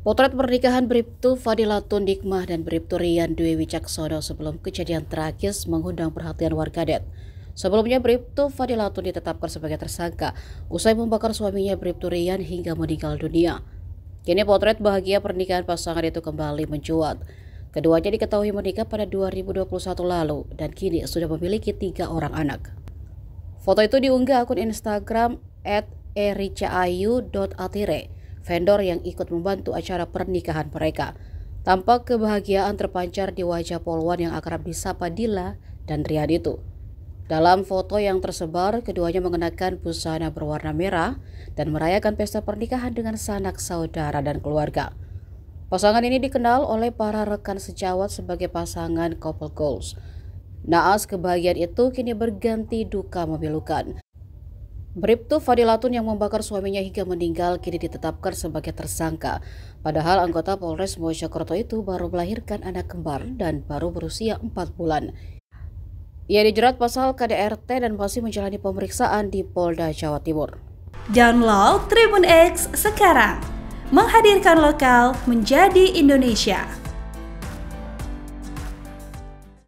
Potret pernikahan Briptu Fadilatun Dikmah dan Briptu Rian Dwi Wicaksono sebelum kejadian tragis mengundang perhatian warganet. Sebelumnya Briptu Fadilatun ditetapkan sebagai tersangka usai membakar suaminya Briptu Rian hingga meninggal dunia. Kini potret bahagia pernikahan pasangan itu kembali mencuat. Keduanya diketahui menikah pada 2021 lalu dan kini sudah memiliki tiga orang anak. Foto itu diunggah akun Instagram at vendor yang ikut membantu acara pernikahan mereka. Tampak kebahagiaan terpancar di wajah Polwan yang akrab disapa Dila dan Rian itu. Dalam foto yang tersebar, keduanya mengenakan busana berwarna merah dan merayakan pesta pernikahan dengan sanak saudara dan keluarga. Pasangan ini dikenal oleh para rekan sejawat sebagai pasangan couple goals. Naas kebahagiaan itu kini berganti duka memilukan Bribtu Fadilatun yang membakar suaminya hingga meninggal kini ditetapkan sebagai tersangka. Padahal anggota Polres Mojokerto itu baru melahirkan anak kembar dan baru berusia 4 bulan. Ia dijerat pasal KDRT dan masih menjalani pemeriksaan di Polda Jawa Timur. Download Tribun X sekarang. Menghadirkan lokal menjadi Indonesia.